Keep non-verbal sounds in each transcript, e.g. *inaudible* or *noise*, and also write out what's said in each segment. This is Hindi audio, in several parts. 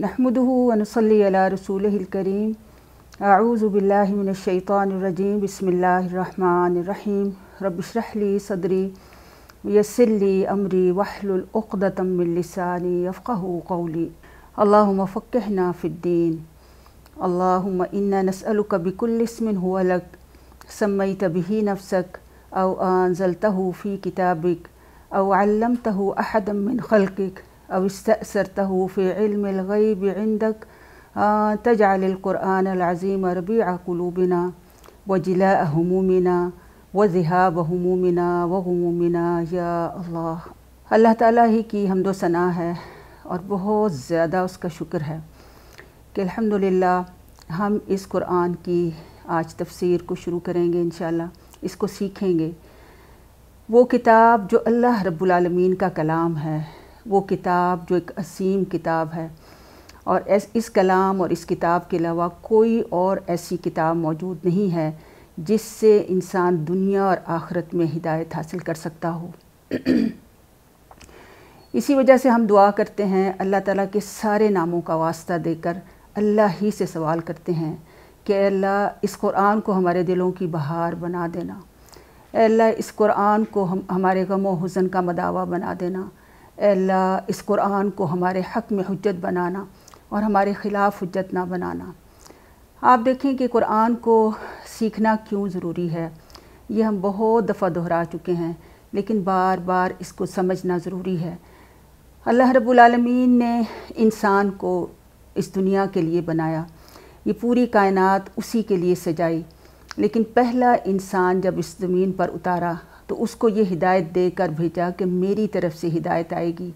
نحمده ونصلي على رسوله الكريم أعوذ بالله من الشيطان الرجيم بسم الله الرحمن الرحيم رب اشرح لي صدري ويسر لي أمري واحلل عقدة من لساني يفقه قولي اللهم فقهنا في الدين اللهم إنا نسألك بكل اسم هو لك سميت به نفسك أو أنزلته في كتابك أو علمته أحدا من خلقك أو استأثرته في علم الغيب عندك تجعل القرآن العظيم ربيع قلوبنا وجلاء همومنا वजहाब हमूमिना व हमूमिना या अल्लाह अल्लाह ताला ही की हमदो सना है और बहुत ज़्यादा उसका शुक्र है कि अल्हम्दुलिल्लाह हम इस कुरान की आज तफसीर को शुरू करेंगे इन इसको सीखेंगे वो किताब जो अल्लाह रब्बुल रबालमीन का कलाम है वो किताब जो एक असीम किताब है और इस, इस कलाम और इस किताब के अलावा कोई और ऐसी किताब मौजूद नहीं है जिससे इंसान दुनिया और आखरत में हिदायत हासिल कर सकता हो *clears throat* इसी वजह से हम दुआ करते हैं अल्लाह ताला के सारे नामों का वास्ता देकर अल्लाह ही से सवाल करते हैं कि अल्लाह इस कुरान को हमारे दिलों की बहार बना देना अल्लाह इस कुरान को हम हमारे गम व हुसन का मदावा बना देना अल्लाह इस कुरान को हमारे हक में हजत बनाना और हमारे ख़िलाफ़ हजत ना बनाना आप देखें कि कुरान को सीखना क्यों ज़रूरी है ये हम बहुत दफ़ा दोहरा चुके हैं लेकिन बार बार इसको समझना ज़रूरी है अल्लाह रब्बुल रबालमीन ने इंसान को इस दुनिया के लिए बनाया ये पूरी कायनात उसी के लिए सजाई लेकिन पहला इंसान जब इस ज़मीन पर उतारा तो उसको ये हिदायत दे कर भेजा कि मेरी तरफ से हिदायत आएगी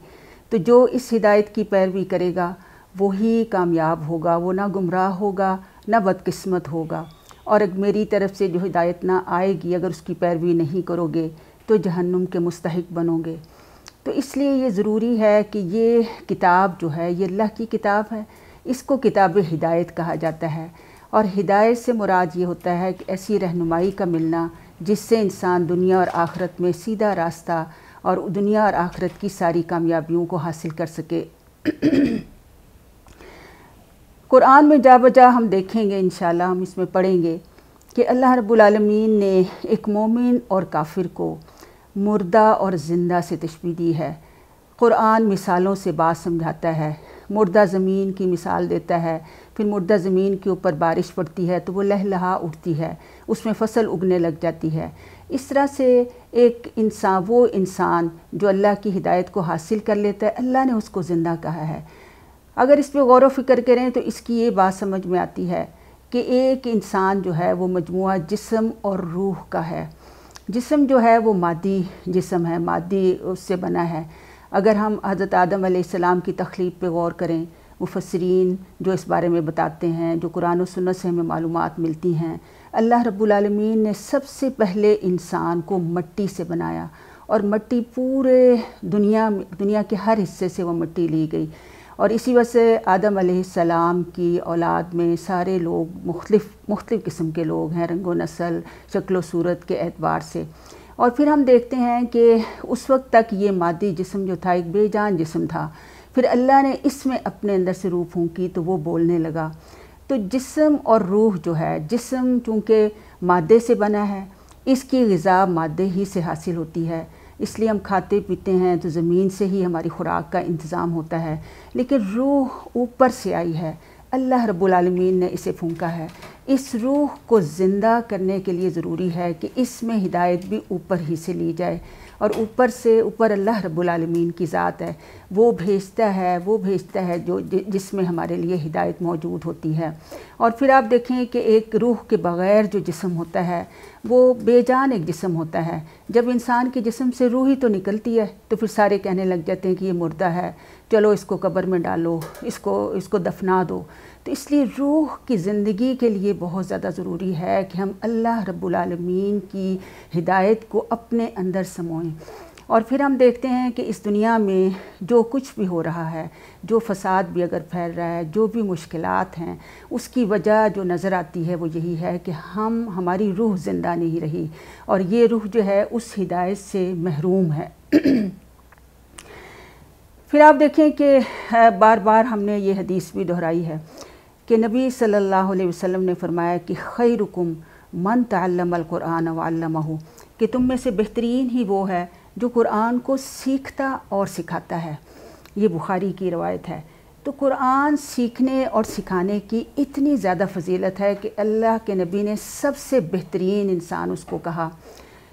तो जो इस हिदायत की पैरवी करेगा वही कामयाब होगा वो ना गुमराह होगा ना बदकिस्मत होगा और मेरी तरफ से जो हिदायत ना आएगी अगर उसकी पैरवी नहीं करोगे तो जहन्नुम के मुस्तक बनोगे तो इसलिए ये ज़रूरी है कि ये किताब जो है ये अल्लाह की किताब है इसको किताब हिदायत कहा जाता है और हिदायत से मुराद ये होता है कि ऐसी रहनुमाई का मिलना जिससे इंसान दुनिया और आखरत में सीधा रास्ता और दुनिया और आखरत की सारी कामयाबियों को हासिल कर सके *clears throat* कुरान में जा बजा हम देखेंगे इन हम इसमें पढ़ेंगे कि अल्लाह रबालमीन ने एक मोमिन और काफिर को मुर्दा और ज़िंदा से तशबी दी है कुरान मिसालों से बात समझाता है मुर्दा ज़मीन की मिसाल देता है फिर मुर्दा ज़मीन के ऊपर बारिश पड़ती है तो वो लहलहा उठती है उसमें फसल उगने लग जाती है इस तरह से एक इंसान वो इंसान जो अल्लाह की हिदायत को हासिल कर लेता है अल्लाह ने उसको ज़िंदा कहा है अगर इस पर गौर व करें तो इसकी ये बात समझ में आती है कि एक इंसान जो है वो मजमू जिसम और रूह का है जिसम जो है वो मादी जिसम है मादी उससे बना है अगर हम हज़रत आदम सलाम की तख्लीक पर गौर करें मुफसरीन जो इस बारे में बताते हैं जो कुरान और से हमें मालूम मिलती हैं अल्लाह रब्बुलमीन ने सबसे पहले इंसान को मट्टी से बनाया और मट्टी पूरे दुनिया दुनिया के हर हिस्से से वो मट्टी ली गई और इसी वजह से आदम सलाम की औलाद में सारे लोग मुख्तफ मुख्तफ किस्म के लोग हैं रंगो नसल शक्ल सूरत के एतबार से और फिर हम देखते हैं कि उस वक्त तक ये मादी जिसम जो था एक बेजान जिसम था फिर अल्लाह ने इसमें अपने अंदर से रूह फूँकी तो वो बोलने लगा तो जिसम और रूह जो है जिसम चूँकि मादे से बना है इसकी गज़ा मादे ही से हासिल होती है इसलिए हम खाते पीते हैं तो ज़मीन से ही हमारी खुराक का इंतज़ाम होता है लेकिन रूह ऊपर से आई है अल्लाह रब्बुल रबालमीन ने इसे फूंका है इस रूह को ज़िंदा करने के लिए ज़रूरी है कि इसमें हिदायत भी ऊपर ही से ली जाए और ऊपर से ऊपर अल्लाह रब्बुल आलमीन की ज़ात है वो भेजता है वो भेजता है जो जिसमें हमारे लिए हिदायत मौजूद होती है और फिर आप देखें कि एक रूह के बग़ैर जो जिसम होता है वो बेजान एक जिसम होता है जब इंसान के जिसम से रूह ही तो निकलती है तो फिर सारे कहने लग जाते हैं कि ये मुर्दा है चलो इसको कब्र में डालो इसको इसको दफना दो तो इसलिए रूह की ज़िंदगी के लिए बहुत ज़्यादा ज़रूरी है कि हम अल्लाह रब्बुलमीन की हिदायत को अपने अंदर समोएं और फिर हम देखते हैं कि इस दुनिया में जो कुछ भी हो रहा है जो फसाद भी अगर फैल रहा है जो भी मुश्किल हैं उसकी वजह जो नज़र आती है वो यही है कि हम हमारी रूह ज़िंदा नहीं रही और ये रूह जो है उस हिदायत से महरूम है *clears throat* फिर आप देखें कि बार बार हमने ये हदीस भी दोहराई है कि नबी सल्लल्लाहु अलैहि वसल्लम ने फरमाया कि रुकुम मन तल्लमकुरान वमह कि तुम में से बेहतरीन ही वो है जो कुरान को सीखता और सिखाता है ये बुखारी की रवायत है तो कुरान सीखने और सिखाने की इतनी ज़्यादा फजीलत है कि अल्लाह के नबी ने सबसे बेहतरीन इंसान उसको कहा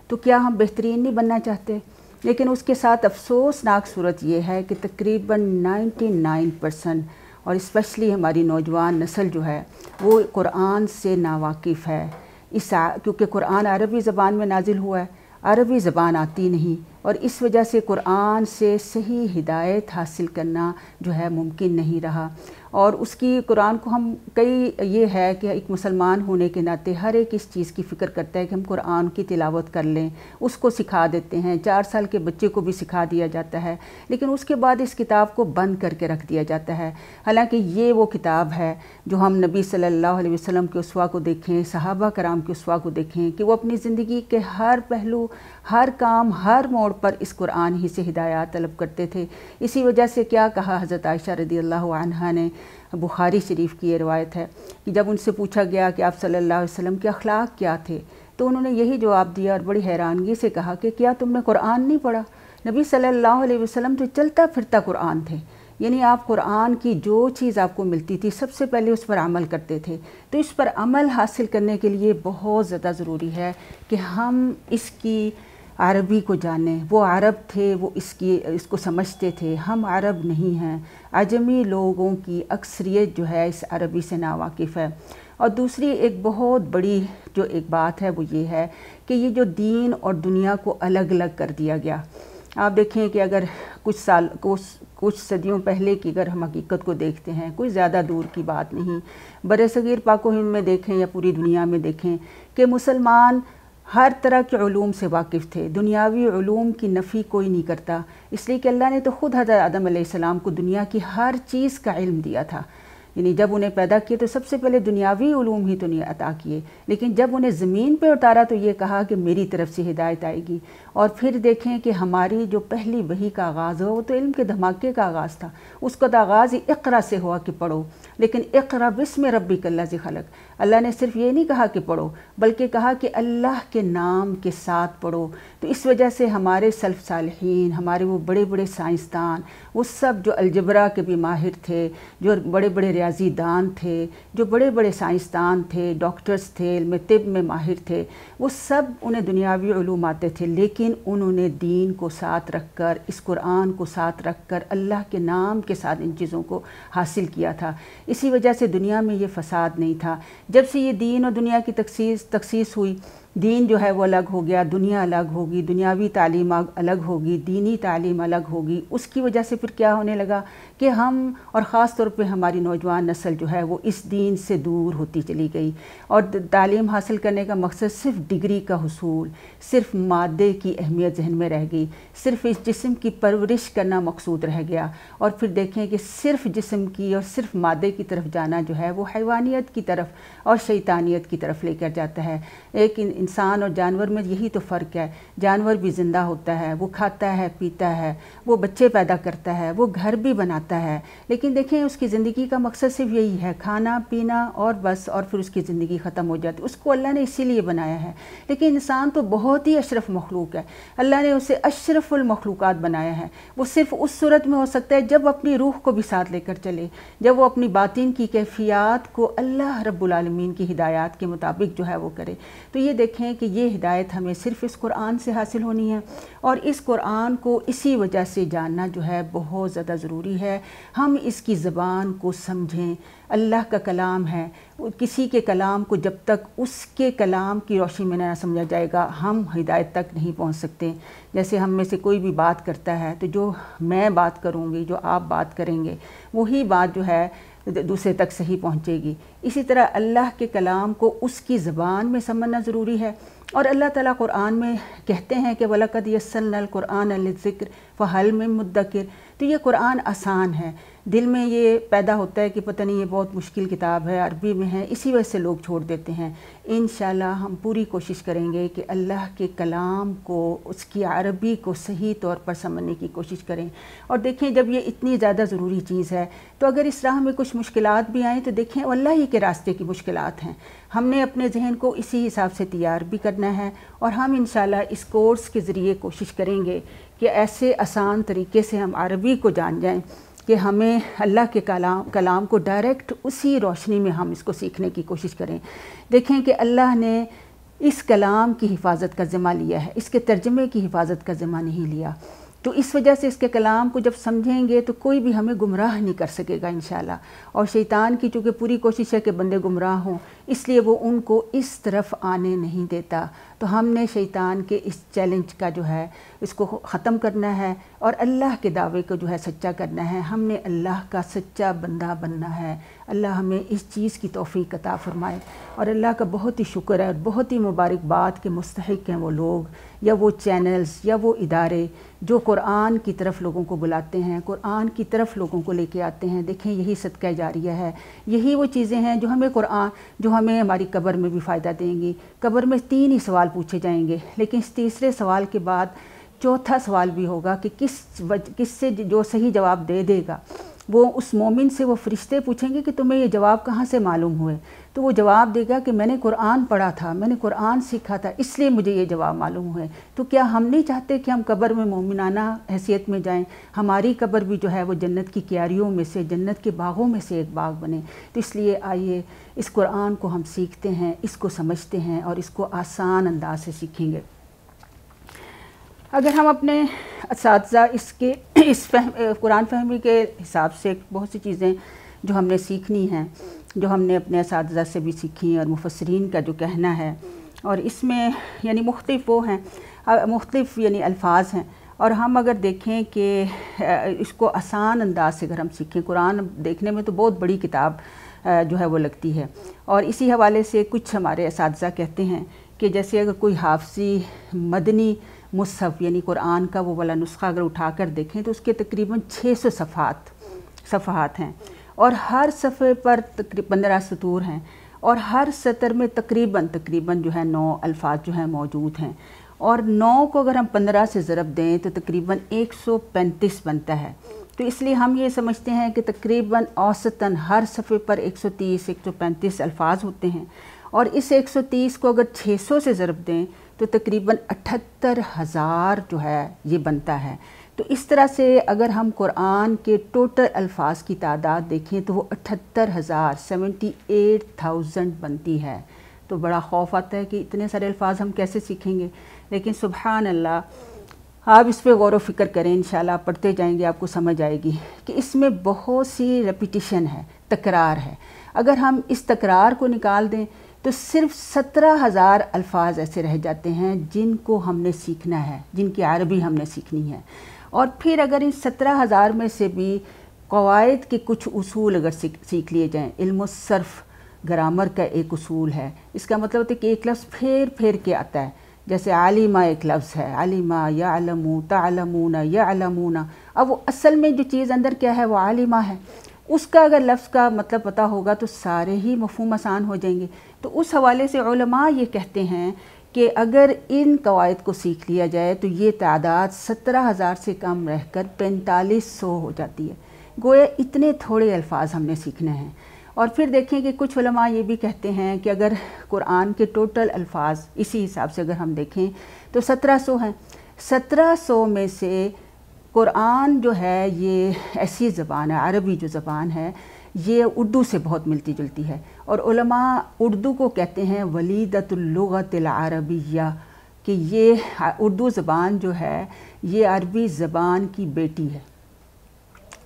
तो क्या हम बेहतरीन नहीं बनना चाहते लेकिन उसके साथ अफसोसनाक सूरत यह है कि तकरीबन 99 परसेंट और इस्पेशली हमारी नौजवान नस्ल जो है वो कुरान से नावाकिफ़ है इस क्योंकि कुरान अरबी ज़बान में नाजिल हुआ है अरबी ज़बान आती नहीं और इस वजह से कुरान से सही हिदायत हासिल करना जो है मुमकिन नहीं रहा और उसकी कुरान को हम कई ये है कि एक मुसलमान होने के नाते हर एक इस चीज़ की फ़िक्र करता है कि हम कुरान की तिलावत कर लें उसको सिखा देते हैं चार साल के बच्चे को भी सिखा दिया जाता है लेकिन उसके बाद इस किताब को बंद करके रख दिया जाता है हालांकि ये वो किताब है जो हम नबी सल्लल्लाहु अलैहि वसल्लम के उसवा को देखें सहाबा कराम के उसवा को देखें कि वो अपनी ज़िंदगी के हर पहलू हर काम हर मोड़ पर इस कुरान ही से हिदायत तलब करते थे इसी वजह से क्या कहा हज़रत आयशा रदी अल्लाह ने बुखारी शरीफ की ये रवायत है कि जब उनसे पूछा गया कि आप सल्लल्लाहु अलैहि वसल्लम के अखलाक क्या थे तो उन्होंने यही जवाब दिया और बड़ी हैरानगी से कहा कि क्या तुमने कुरान नहीं पढ़ा नबी सल्लल्लाहु अलैहि वसल्लम तो चलता फिरता कुरान थे यानी आप कुरान की जो चीज़ आपको मिलती थी सबसे पहले उस पर अमल करते थे तो इस पर अमल हासिल करने के लिए बहुत ज़्यादा ज़रूरी है कि हम इसकी अरबी को जाने वो अरब थे वो इसकी इसको समझते थे हम अरब नहीं हैं अजमी लोगों की अक्सरियत जो है इस अरबी से नावाकिफ़ है और दूसरी एक बहुत बड़ी जो एक बात है वो ये है कि ये जो दीन और दुनिया को अलग अलग कर दिया गया आप देखें कि अगर कुछ साल कुछ कुछ सदियों पहले की अगर हम हकीकत को देखते हैं कोई ज़्यादा दूर की बात नहीं बरसगीर पाको हिंद में देखें या पूरी दुनिया में देखें कि मुसलमान हर तरह के ूम से वाकिफ़ थे दुनियावी की नफ़ी कोई नहीं करता इसलिए कि अल्लाह ने तो ख़ुद हजर आदम सलाम को दुनिया की हर चीज़ का इल्म दिया था यानी जब उन्हें पैदा किए तो सबसे पहले दुनियावी ही तो नहीं अता किए लेकिन जब उन्हें ज़मीन पर उतारा तो ये कहा कि मेरी तरफ से हिदायत आएगी और फिर देखें कि हमारी जो पहली वही का आगाज़ हुआ वो तो इल्म के धमाके का आगाज़ था उसका तो आगाज़ ही इकरा से हुआ कि पढ़ो लेकिन इकरा बिस्म रबी कल्ला जी खलक अल्लाह ने सिर्फ ये नहीं कहा कि पढ़ो बल्कि कहा कि अल्लाह के नाम के साथ पढ़ो तो इस वजह से हमारे सल्फ सालहीन हमारे वो बड़े बड़े साइंसदान वो सब जो अलजबरा के भी माहिर थे जो बड़े बड़े रियाजीदान थे जो बड़े बड़े साइंसदान थे डॉक्टर्स थे में तिब में माहिर थे वो सब उन्हें दुनियावी आते थे लेकिन उन्होंने दीन को साथ रख कर इस कुरान को साथ रख कर अल्लाह के नाम के साथ इन चीज़ों को हासिल किया था इसी वजह से दुनिया में ये फसाद नहीं था जब से ये दीन और दुनिया की तखसीस तखसीस हुई दीन जो है वो अलग हो गया दुनिया अलग होगी दुनियावी तालीम अलग होगी दीनी तालीम अलग होगी उसकी वजह से फिर क्या होने लगा कि हम और ख़ास तौर पे हमारी नौजवान नस्ल जो है वो इस दीन से दूर होती चली गई और तालीम हासिल करने का मकसद सिर्फ डिग्री का हसूल सिर्फ मादे की अहमियत जहन में रह गई सिर्फ इस जिसम की परवरिश करना मकसूद रह गया और फिर देखें कि सिर्फ जिसम की और सिर्फ मादे की तरफ जाना जो है वो हैवानियत की तरफ और शैतानियत की तरफ लेकर जाता है एक इंसान और जानवर में यही तो फ़र्क है जानवर भी ज़िंदा होता है वो खाता है पीता है वो बच्चे पैदा करता है वो घर भी बनाता है लेकिन देखें उसकी ज़िंदगी का मकसद सिर्फ यही है खाना पीना और बस और फिर उसकी ज़िंदगी ख़त्म हो जाती उसको अल्लाह ने इसीलिए बनाया है लेकिन इंसान तो बहुत ही अशरफ मखलूक है अल्लाह ने उसे अशरफुलमखलूक बनाया है वो सिर्फ उस सूरत में हो सकता है जब अपनी रूह को भी साथ लेकर चले जब वो अपनी बातिन की कैफियात को अल्लाह रब्बुल रबालमीन की हिदायत के मुताबिक जो है वो करे तो ये देख देखें कि ये हिदायत हमें सिर्फ इस कुरान से हासिल होनी है और इस कुरान को इसी वजह से जानना जो है बहुत ज़्यादा ज़रूरी है हम इसकी ज़बान को समझें अल्लाह का कलाम है किसी के कलाम को जब तक उसके कलाम की रोशनी में ना समझा जाएगा हम हिदायत तक नहीं पहुंच सकते जैसे हम में से कोई भी बात करता है तो जो मैं बात करूँगी जो आप बात करेंगे वही बात जो है दूसरे तक सही पहुँचेगी इसी तरह अल्लाह के कलाम को उसकी ज़बान में समझना ज़रूरी है और अल्लाह ताला क़ुरान में कहते हैं कि वलकद यसनल क़ुरान ज़िक्र फ़हल में मुद्दिर तो ये कुरान आसान है दिल में ये पैदा होता है कि पता नहीं ये बहुत मुश्किल किताब है अरबी में है इसी वजह से लोग छोड़ देते हैं इन हम पूरी कोशिश करेंगे कि अल्लाह के कलाम को उसकी अरबी को सही तौर पर समझने की कोशिश करें और देखें जब ये इतनी ज़्यादा ज़रूरी चीज़ है तो अगर इस राह में कुछ मुश्किल भी आएँ तो देखें अल्लाह ही के रास्ते की मुश्किल हैं हमने अपने जहन को इसी हिसाब से तैयार भी करना है और हम इन इस कोर्स के ज़रिए कोशिश करेंगे कि ऐसे आसान तरीके से हम अरबी को जान जाएँ कि हमें अल्लाह के कलाम कलाम को डायरेक्ट उसी रोशनी में हम इसको सीखने की कोशिश करें देखें कि अल्लाह ने इस कलाम की हिफाजत का ज़िम्मा लिया है इसके तर्जमे की हिफाजत का ज़िम्मा नहीं लिया तो इस वजह से इसके कलाम को जब समझेंगे तो कोई भी हमें गुमराह नहीं कर सकेगा इन और शैतान की चूँकि पूरी कोशिश है कि बंदे गुमराह हों इसलिए वो उनको इस तरफ आने नहीं देता तो हमने शैतान के इस चैलेंज का जो है इसको ख़त्म करना है और अल्लाह के दावे को जो है सच्चा करना है हमने अल्लाह का सच्चा बंदा बनना है अल्लाह हमें इस चीज़ की तोफ़ी कता फ़रमाए और अल्लाह का बहुत ही शुक्र है और बहुत ही मुबारकबाद के मुस्तक हैं वो लोग या वो चैनल्स या वो इदारे जो कुरान की तरफ लोगों को बुलाते हैं कुरान की तरफ लोगों को लेके आते हैं देखें यही सदका जारिया है यही वो चीज़ें हैं जो हमें कुरान जो हमें हमारी कब्र में भी फ़ायदा देंगी कब्र में तीन ही सवाल पूछे जाएंगे लेकिन इस तीसरे सवाल के बाद चौथा सवाल भी होगा कि किस वज किस से जो सही जवाब दे देगा वो उस मोमिन से वो फरिश्ते पूछेंगे कि तुम्हें ये जवाब कहाँ से मालूम हुए तो वो जवाब देगा कि मैंने कुरान पढ़ा था मैंने कुरान सीखा था इसलिए मुझे ये जवाब मालूम हुए तो क्या हम नहीं चाहते कि हम कब्र में मोमिनाना हैसियत में जाएं हमारी कब्र भी जो है वो जन्नत की क्यारियों में से जन्नत के बागों में से एक बाग बने तो इसलिए आइए इस कुरान को हम सीखते हैं इसको समझते हैं और इसको आसान अंदाज से सीखेंगे अगर हम अपने इस इसके इस फहम कुरान फहमी के हिसाब से बहुत सी चीज़ें जो हमने सीखनी हैं जो हमने अपने इस से भी सीखी और मुफसरीन का जो कहना है और इसमें यानी मुख्तफ वो हैं मुख्तफ यानी अल्फाज हैं और हम अगर देखें कि इसको आसान अंदाज से अगर हम सीखें कुरान देखने में तो बहुत बड़ी किताब जो है वो लगती है और इसी हवाले से कुछ हमारे इस कहते हैं कि जैसे अगर कोई हाफसी मदनी मुसहफ़ यानी कुरान का वो वाला नुस्खा अगर उठा कर देखें तो उसके तकरीबन 600 सौ सफ़ात सफ़ात हैं और हर सफ़े पर तकरीब पंद्रह सतूर हैं और हर सतर में तकरीबन तकरीबन जो है नौ अल्फाज जो हैं मौजूद हैं और नौ को अगर हम पंद्रह से ज़रब दें तो तकरीबन एक सौ पैंतीस बनता है तो इसलिए हम ये समझते हैं कि तकरीबन औसतन हर सफ़े पर 130 135 अल्फाज होते हैं और इस 130 को अगर 600 से ज़रब दें तो तकरीबन अठहत्तर हज़ार जो है ये बनता है तो इस तरह से अगर हम कुरान के टोटल अल्फाज की तादाद देखें तो वो अठहत्तर हज़ार सेवेंटी एट थाउजेंड बनती है तो बड़ा खौफ आता है कि इतने सारे अल्फाज हम कैसे सीखेंगे लेकिन सुबहान अल्लाह आप इस पर गौर फिक्र करें इन पढ़ते जाएंगे आपको समझ आएगी कि इसमें बहुत सी रेपिटिशन है तकरार है अगर हम इस तकरार को निकाल दें तो सिर्फ सत्रह हज़ार अल्फाज ऐसे रह जाते हैं जिनको हमने सीखना है जिनकी अरबी हमने सीखनी है और फिर अगर इन सत्रह हज़ार में से भी कवायद के कुछ उसूल अगर सीख सीख लिए जाएँ इल्मसर्फ़ ग्रामर का एक उसूल है इसका मतलब होता तो है कि एक लफ्ज़ फेर फेर के आता है जैसे आलिमा एक लफ्ज़ है आलिमा या अलमू तालमूना या अलमूना अब वो असल में जो चीज़ अंदर क्या है वो आलिमा है उसका अगर लफ्ज़ का मतलब पता होगा तो सारे ही मफहम आसान हो जाएंगे तो उस हवाले से ये कहते हैं कि अगर इन कवायद को सीख लिया जाए तो ये तादाद सत्रह हज़ार से कम रह कर पैंतालीस सौ हो जाती है गोया इतने थोड़े अल्फाज हमने सीखने हैं और फिर देखें कि कुछ ये भी कहते हैं कि अगर कुरान के टोटल अल्फाज इसी हिसाब से अगर हम देखें तो सत्रह सौ हैं सत्रह सौ में से कुरान जो है ये ऐसी ज़बान है अरबी जो ज़बान है ये उर्दू से बहुत मिलती जुलती है और उर्दू को कहते हैं वलीदतुल्लुगतिल कि ये उर्दू ज़बान जो है ये अरबी ज़बान की बेटी है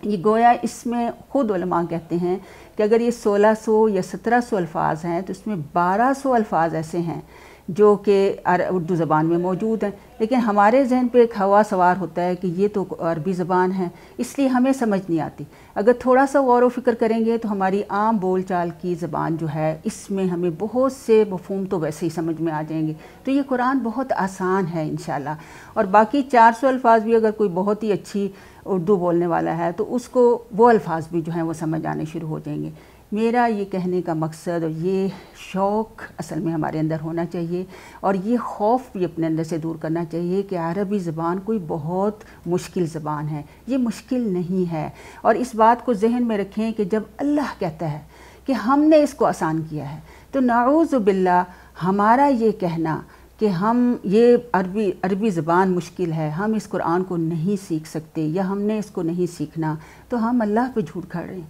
ये गोया इसमें ख़ुद कहते हैं कि अगर ये 1600 या 1700 अल्फाज हैं तो इसमें 1200 अल्फाज ऐसे हैं जो कि उर्दू ज़बान में मौजूद हैं लेकिन हमारे जहन पे एक हवा सवार होता है कि ये तो अरबी ज़बान है इसलिए हमें समझ नहीं आती अगर थोड़ा सा गौर व फिक्र करेंगे तो हमारी आम बोल चाल की ज़बान जो है इसमें हमें बहुत से मफहम तो वैसे ही समझ में आ जाएंगे तो ये कुरान बहुत आसान है इन और बाकी चार सौ अल्फाज भी अगर कोई बहुत ही अच्छी उर्दू बोलने वाला है तो उसको वो अल्फाज भी जो हैं वो समझ आने शुरू हो जाएंगे मेरा ये कहने का मकसद और ये शौक़ असल में हमारे अंदर होना चाहिए और ये खौफ भी अपने अंदर से दूर करना चाहिए कि अरबी ज़बान कोई बहुत मुश्किल ज़बान है ये मुश्किल नहीं है और इस बात को जहन में रखें कि जब अल्लाह कहता है कि हमने इसको आसान किया है तो बिल्ला हमारा ये कहना कि हम ये अरबी अरबी ज़बान मुश्किल है हम इस कुरान को नहीं सीख सकते या हमने इसको नहीं सीखना तो हम अल्लाह पे झूठ खड़े हैं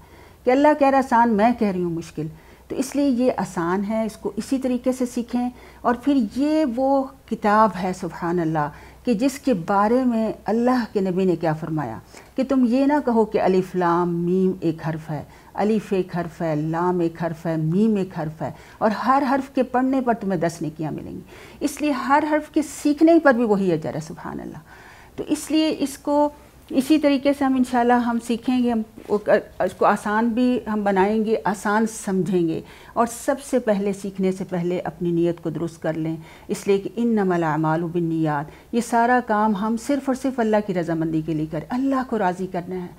कि अल्लाह कह रहा आसान मैं कह रही हूँ मुश्किल तो इसलिए ये आसान है इसको इसी तरीके से सीखें और फिर ये वो किताब है सुबहान अल्लाह कि जिसके बारे में अल्लाह के नबी ने क्या फ़रमाया कि तुम ये ना कहो कि अलिफ लाम मीम एक हर्फ है अलिफ एक हर्फ है लाम एक हर्फ है मीम एक हर्फ है और हर हर्फ के पढ़ने पर तुम्हें दस निकियाँ मिलेंगी इसलिए हर हर्फ के सीखने पर भी वही अजर है सुबहान अल्लाह तो इसलिए इसको इसी तरीके से हम इंशाल्लाह हम सीखेंगे हम इसको आसान भी हम बनाएंगे आसान समझेंगे और सबसे पहले सीखने से पहले अपनी नीयत को दुरुस्त कर लें इसलिए कि इन बिन नियात ये सारा काम हम सिर्फ़ और सिर्फ अल्लाह की रजामंदी के लिए करें अल्लाह को राज़ी करना है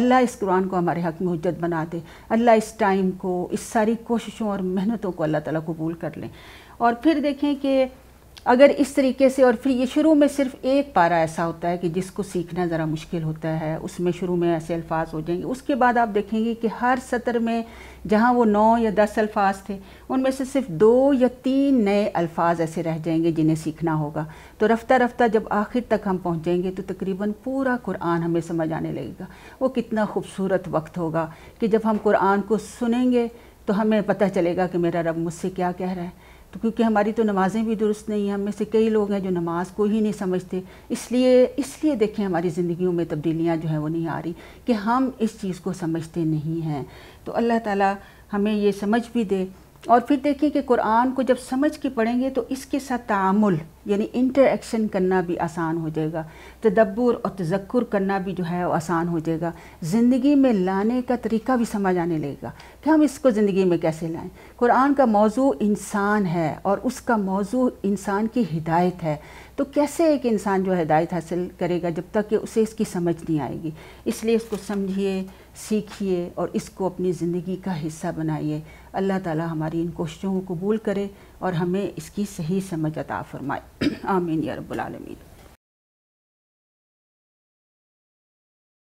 अल्लाह इस कुरान को हमारे हक में हजत बना दे अल्लाह इस टाइम को इस सारी कोशिशों और मेहनतों को अल्लाह ताली कबूल कर लें और फिर देखें कि अगर इस तरीके से और फिर ये शुरू में सिर्फ एक पारा ऐसा होता है कि जिसको सीखना ज़रा मुश्किल होता है उसमें शुरू में ऐसे अल्फाज हो जाएंगे उसके बाद आप देखेंगे कि हर सतर में जहाँ वो नौ या दस अल्फाज थे उनमें से सिर्फ दो या तीन नए अल्फाज ऐसे रह जाएंगे जिन्हें सीखना होगा तो रफ्ता रफ्ता जब आखिर तक हम पहुँचेंगे तो तकरीबन पूरा कुरान हमें समझ आने लगेगा वो कितना खूबसूरत वक्त होगा कि जब हम कुरान को सुनेंगे तो हमें पता चलेगा कि मेरा रब मुझसे क्या कह रहा है तो क्योंकि हमारी तो नमाज़ें भी दुरुस्त नहीं हैं हम में से कई लोग हैं जो नमाज को ही नहीं समझते इसलिए इसलिए देखें हमारी ज़िंदगियों में तब्दीलियाँ जो हैं वो नहीं आ रही कि हम इस चीज़ को समझते नहीं हैं तो अल्लाह ताला हमें ये समझ भी दे और फिर देखिए कि कुरान को जब समझ के पढ़ेंगे तो इसके साथ तामुल यानी इंटरेक्शन करना भी आसान हो जाएगा तदब्बर और तजक्र करना भी जो है वो आसान हो जाएगा ज़िंदगी में लाने का तरीका भी समझ आने लगेगा कि हम इसको ज़िंदगी में कैसे लाएं कुरान का मौजू इंसान है और उसका मौजू इंसान की हिदायत है तो कैसे एक इंसान जो हिदायत हासिल करेगा जब तक कि उसे इसकी समझ नहीं आएगी इसलिए इसको समझिए सीखिए और इसको अपनी ज़िंदगी का हिस्सा बनाइए अल्लाह ताला हमारी इन कोशिशों को कबूल करे और हमें इसकी सही समझ अता फ़रमाए *clears throat* आमीन या रब्बुल आलमीन